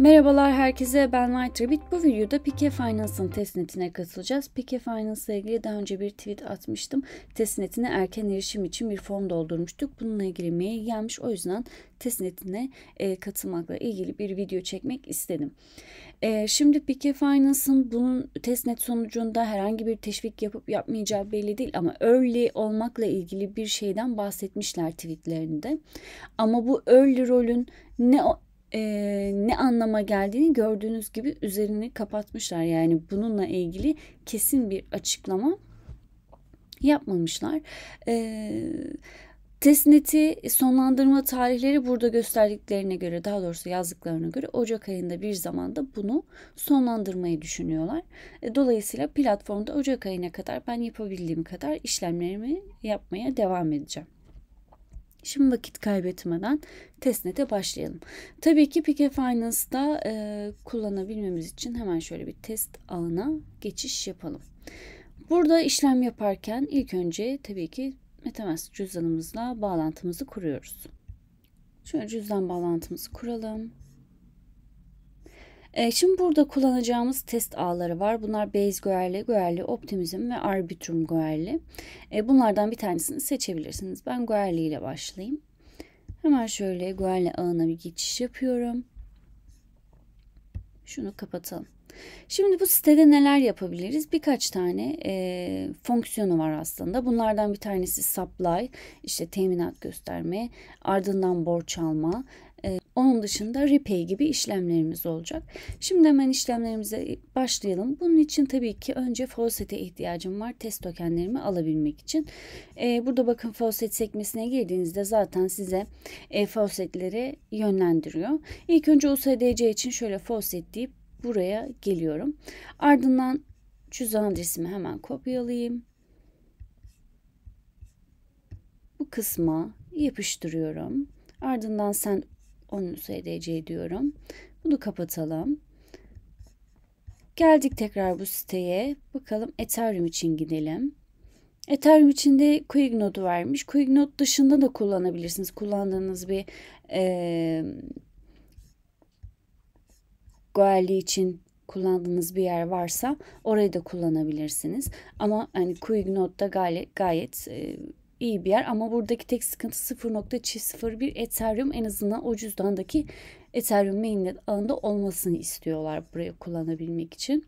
Merhabalar herkese ben White Rabbit. Bu videoda Pike Finance'ın testnetine katılacağız. Pike Finance ile ilgili daha önce bir tweet atmıştım. Testnetine erken erişim için bir form doldurmuştuk. Bununla ilgili mail gelmiş. O yüzden testnetine e, katılmakla ilgili bir video çekmek istedim. E, şimdi Pike Finance'ın bunun testnet sonucunda herhangi bir teşvik yapıp yapmayacağı belli değil ama early olmakla ilgili bir şeyden bahsetmişler tweetlerinde. Ama bu early rolün ne e, ne anlama geldiğini gördüğünüz gibi üzerini kapatmışlar. Yani bununla ilgili kesin bir açıklama yapmamışlar. Eee Tesnet'i sonlandırma tarihleri burada gösterdiklerine göre daha doğrusu yazdıklarına göre Ocak ayında bir zamanda bunu sonlandırmayı düşünüyorlar. E, dolayısıyla platformda Ocak ayına kadar ben yapabildiğim kadar işlemlerimi yapmaya devam edeceğim. Şimdi vakit kaybetmeden testnete başlayalım. Tabii ki Pike Finance'da e, kullanabilmemiz için hemen şöyle bir test ağına geçiş yapalım. Burada işlem yaparken ilk önce tabii ki MetaMask cüzdanımızla bağlantımızı kuruyoruz. Şöyle cüzdan bağlantımızı kuralım. Ee, şimdi burada kullanacağımız test ağları var. Bunlar Bayes Goerli, Goerli Optimism ve Arbitrum Goerli. Ee, bunlardan bir tanesini seçebilirsiniz. Ben Goerli ile başlayayım. Hemen şöyle Goerli ağına bir geçiş yapıyorum. Şunu kapatalım. Şimdi bu sitede neler yapabiliriz? Birkaç tane e, fonksiyonu var aslında. Bunlardan bir tanesi supply, işte teminat gösterme, ardından borç alma, onun dışında repay gibi işlemlerimiz olacak. Şimdi hemen işlemlerimize başlayalım. Bunun için tabii ki önce faucet'e ihtiyacım var. Test tokenlerimi alabilmek için. Ee, burada bakın faucet sekmesine girdiğinizde zaten size e, faucetlere yönlendiriyor. İlk önce USDC için şöyle faucet deyip buraya geliyorum. Ardından cüzdan adresimi hemen kopyalayayım. Bu kısma yapıştırıyorum. Ardından sen 10 SDC diyorum. Bunu kapatalım. Geldik tekrar bu siteye. Bakalım Ethereum için gidelim. Ethereum içinde Quignode vermiş. Quignode dışında da kullanabilirsiniz. Kullandığınız bir e, Goelli için kullandığınız bir yer varsa orayı da kullanabilirsiniz. Ama hani da gayet, gayet e, iyi bir yer ama buradaki tek sıkıntı 0.01 Ethereum en azından o cüzdandaki Ethereum mainnet ağında olmasını istiyorlar buraya kullanabilmek için.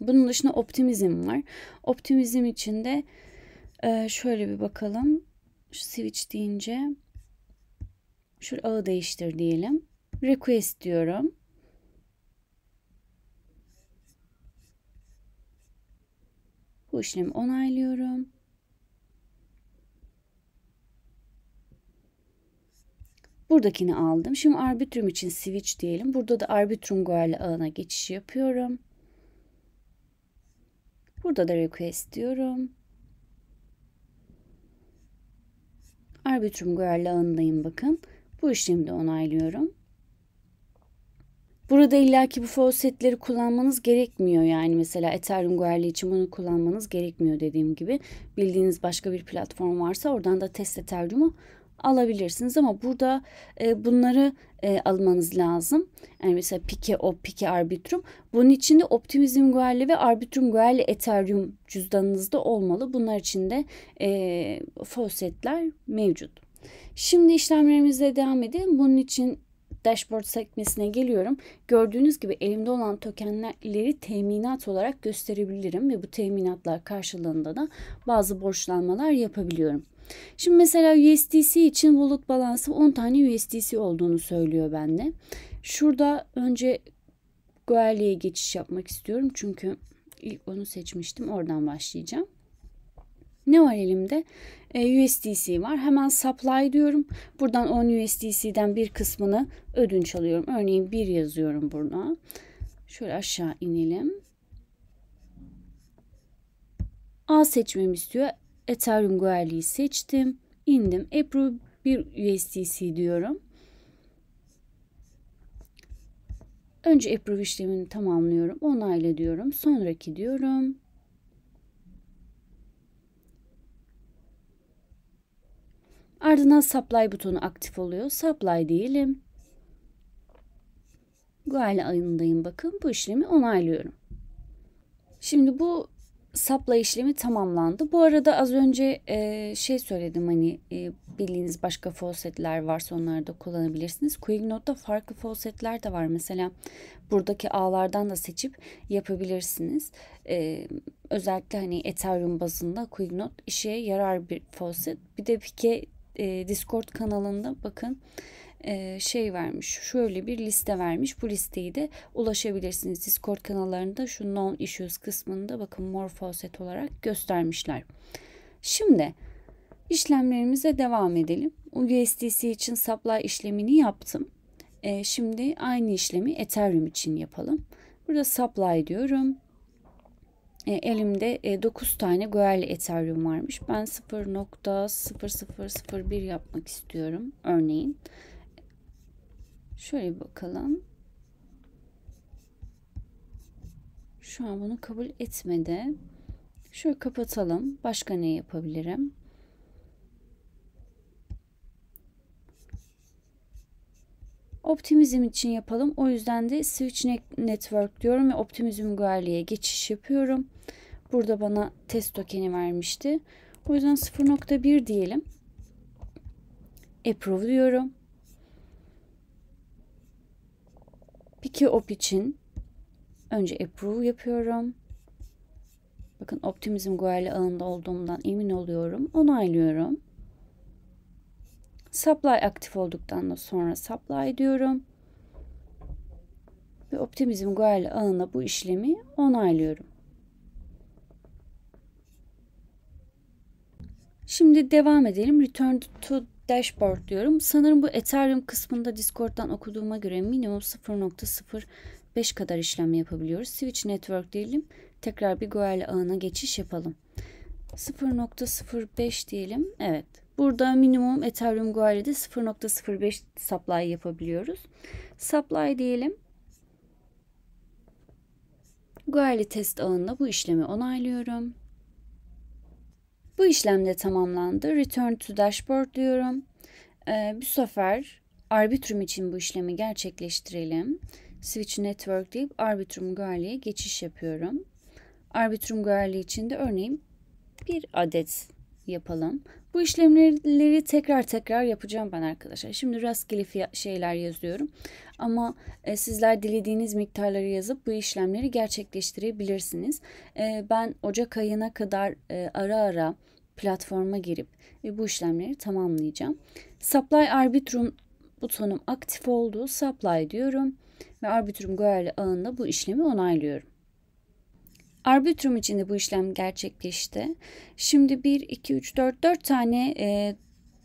Bunun dışında optimizm var. Optimizm içinde e, şöyle bir bakalım. Şu switch deyince şu ağı değiştir diyelim. Request diyorum. Bu işlemi onaylıyorum. Buradakini aldım. Şimdi arbitrum için switch diyelim. Burada da arbitrum guarlı ağına geçiş yapıyorum. Burada da request diyorum. Arbitrum guarlı ağındayım bakın. Bu işlemi de onaylıyorum. Burada illaki bu faucetleri kullanmanız gerekmiyor yani mesela Ethereum Guerli için bunu kullanmanız gerekmiyor dediğim gibi. Bildiğiniz başka bir platform varsa oradan da test Ethereum'u alabilirsiniz ama burada e, bunları e, almanız lazım. Yani mesela pike o pike arbitrum. Bunun içinde Optimism guerli ve arbitrum guerli ethereum cüzdanınızda olmalı. Bunlar içinde e, faucetler mevcut. Şimdi işlemlerimize devam edelim. Bunun için dashboard sekmesine geliyorum. Gördüğünüz gibi elimde olan tokenleri teminat olarak gösterebilirim ve bu teminatlar karşılığında da bazı borçlanmalar yapabiliyorum. Şimdi mesela USDC için wallet balansı 10 tane USDC olduğunu söylüyor bende. Şurada önce Goerli'ye geçiş yapmak istiyorum. Çünkü ilk onu seçmiştim. Oradan başlayacağım. Ne var elimde? E, USDC var. Hemen supply diyorum. Buradan 10 USDC'den bir kısmını ödünç alıyorum. Örneğin 1 yazıyorum burada. Şöyle aşağı inelim. A seçmemi istiyor. Ethereum Guerli'yi seçtim. indim. Approve bir USDC diyorum. Önce approve işlemini tamamlıyorum. Onayla diyorum. Sonraki diyorum. Ardından supply butonu aktif oluyor. Supply diyelim. Guerli ayındayım bakın. Bu işlemi onaylıyorum. Şimdi bu sapla işlemi tamamlandı. Bu arada az önce e, şey söyledim hani e, bildiğiniz başka faucetler varsa onları da kullanabilirsiniz. Quillnote'da farklı faucetler de var. Mesela buradaki ağlardan da seçip yapabilirsiniz. E, özellikle hani Ethereum bazında Quillnote işe yarar bir faucet. Bir de pike e, Discord kanalında bakın e, şey vermiş. Şöyle bir liste vermiş. Bu listeyi de ulaşabilirsiniz. Discord kanallarında şu non issues kısmında bakın more faucet olarak göstermişler. Şimdi işlemlerimize devam edelim. USDC için supply işlemini yaptım. E, şimdi aynı işlemi Ethereum için yapalım. Burada supply diyorum. E, elimde 9 e, tane Goel Ethereum varmış. Ben 0.0001 yapmak istiyorum örneğin. Şöyle bakalım. Şu an bunu kabul etmedi. Şöyle kapatalım. Başka ne yapabilirim? Optimizm için yapalım. O yüzden de Switch Network diyorum ve Optimizm Guerli'ye geçiş yapıyorum. Burada bana test tokeni vermişti. O yüzden 0.1 diyelim. Approve diyorum. Peki op için önce approve yapıyorum. Bakın optimizm guerli alanında olduğumdan emin oluyorum. Onaylıyorum. Supply aktif olduktan da sonra supply diyorum. Ve Optimizm Guerli ağına bu işlemi onaylıyorum. Şimdi devam edelim. Return to dashboard diyorum. Sanırım bu Ethereum kısmında Discord'dan okuduğuma göre minimum 0.05 kadar işlem yapabiliyoruz. Switch Network diyelim. Tekrar bir Goel ağına geçiş yapalım. 0.05 diyelim. Evet. Burada minimum Ethereum Guare'de 0.05 supply yapabiliyoruz. Supply diyelim. Guare test ağında bu işlemi onaylıyorum. Bu işlem de tamamlandı. Return to dashboard diyorum. Ee, bu sefer Arbitrum için bu işlemi gerçekleştirelim. Switch Network deyip Arbitrum Guarely'e geçiş yapıyorum. Arbitrum Guarely için de örneğin bir adet yapalım. Bu işlemleri tekrar tekrar yapacağım ben arkadaşlar. Şimdi rastgele şeyler yazıyorum. Ama e, sizler dilediğiniz miktarları yazıp bu işlemleri gerçekleştirebilirsiniz. E, ben Ocak ayına kadar e, ara ara platforma girip e, bu işlemleri tamamlayacağım. Supply Arbitrum butonum aktif oldu. Supply diyorum ve Arbitrum Goerli ağında bu işlemi onaylıyorum. Arbitrum içinde bu işlem gerçekleşti. Şimdi 1, 2, 3, 4, 4 tane e,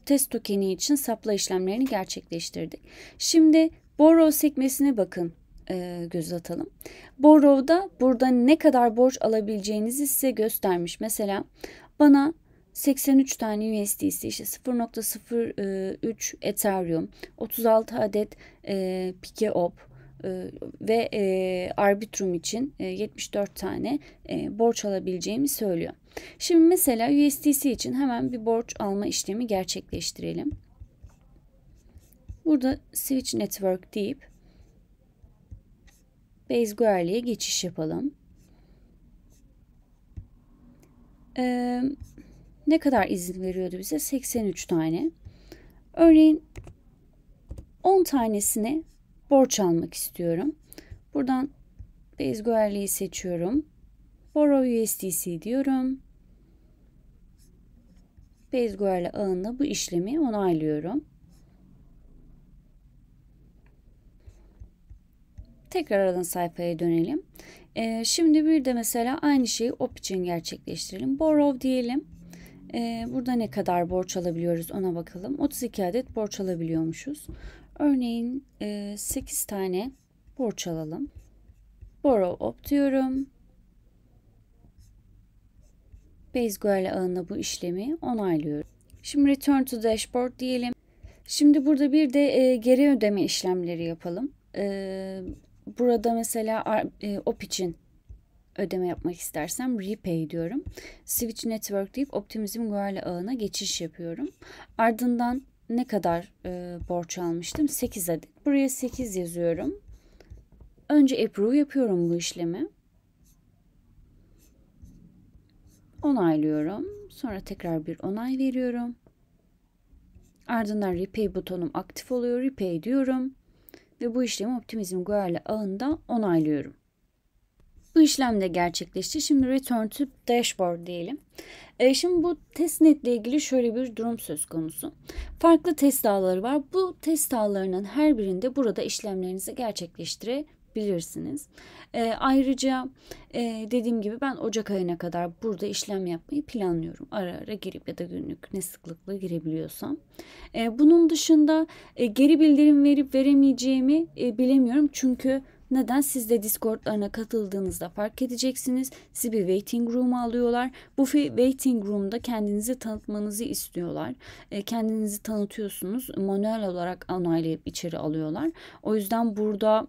test tokeni için sapla işlemlerini gerçekleştirdik. Şimdi borrow sekmesine bakın e, göz atalım. Borrow'da burada ne kadar borç alabileceğinizi size göstermiş. Mesela bana 83 tane USDC işte 0.03 e, Ethereum, 36 adet e, Pike ee, ve e, arbitrum için 74 e, tane e, borç alabileceğimi söylüyor. Şimdi mesela USDC için hemen bir borç alma işlemi gerçekleştirelim. Burada Switch Network deyip Base Guerli'ye geçiş yapalım. Ee, ne kadar izin veriyordu bize? 83 tane. Örneğin 10 tanesini borç almak istiyorum. Buradan Bezguerli'yi seçiyorum. Borrow USDC diyorum. Bezguerli ağında bu işlemi onaylıyorum. Tekrar aradığın sayfaya dönelim. Ee, şimdi bir de mesela aynı şeyi op için gerçekleştirelim. Borrow diyelim. Ee, burada ne kadar borç alabiliyoruz ona bakalım. 32 adet borç alabiliyormuşuz. Örneğin 8 e, tane borç alalım. Borrow op diyorum. BaseGL ağına bu işlemi onaylıyorum. Şimdi return to dashboard diyelim. Şimdi burada bir de e, geri ödeme işlemleri yapalım. E, burada mesela op için ödeme yapmak istersem repay diyorum. Switch network deyip optimizm URL ağına geçiş yapıyorum. Ardından ne kadar e, borç almıştım? 8 adet. Buraya 8 yazıyorum. Önce approve yapıyorum bu işlemi. Onaylıyorum. Sonra tekrar bir onay veriyorum. Ardından repay butonum aktif oluyor. Repay diyorum. Ve bu işlemi Optimizm Guerle ağında onaylıyorum. Bu işlem de gerçekleşti. Şimdi return to dashboard diyelim. E, şimdi bu testnet ile ilgili şöyle bir durum söz konusu. Farklı test dağları var. Bu test dağlarının her birinde burada işlemlerinizi gerçekleştirebilirsiniz. E, ayrıca e, dediğim gibi ben Ocak ayına kadar burada işlem yapmayı planlıyorum. Ara ara girip ya da günlük ne sıklıkla girebiliyorsam. E, bunun dışında e, geri bildirim verip veremeyeceğimi e, bilemiyorum. Çünkü neden? Siz de Discord'larına katıldığınızda fark edeceksiniz. Sizi bir waiting room alıyorlar. Bu waiting room'da kendinizi tanıtmanızı istiyorlar. E, kendinizi tanıtıyorsunuz. Manuel olarak onaylayıp içeri alıyorlar. O yüzden burada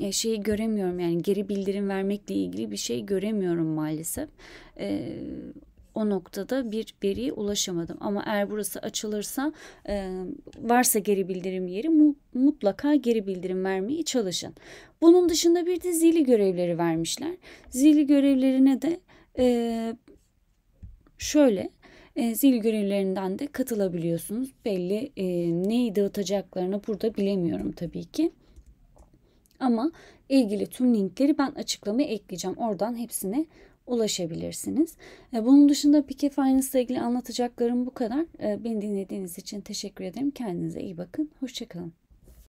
e, şeyi göremiyorum yani geri bildirim vermekle ilgili bir şey göremiyorum maalesef. E, o noktada bir veriye ulaşamadım. Ama eğer burası açılırsa e, varsa geri bildirim yeri mu, mutlaka geri bildirim vermeye çalışın. Bunun dışında bir de zili görevleri vermişler. Zili görevlerine de e, şöyle e, zil görevlerinden de katılabiliyorsunuz. Belli e, neyi dağıtacaklarını burada bilemiyorum tabii ki. Ama ilgili tüm linkleri ben açıklamaya ekleyeceğim. Oradan hepsini ulaşabilirsiniz. E, bunun dışında Pike Finance ile ilgili anlatacaklarım bu kadar. E, beni dinlediğiniz için teşekkür ederim. Kendinize iyi bakın. Hoşçakalın.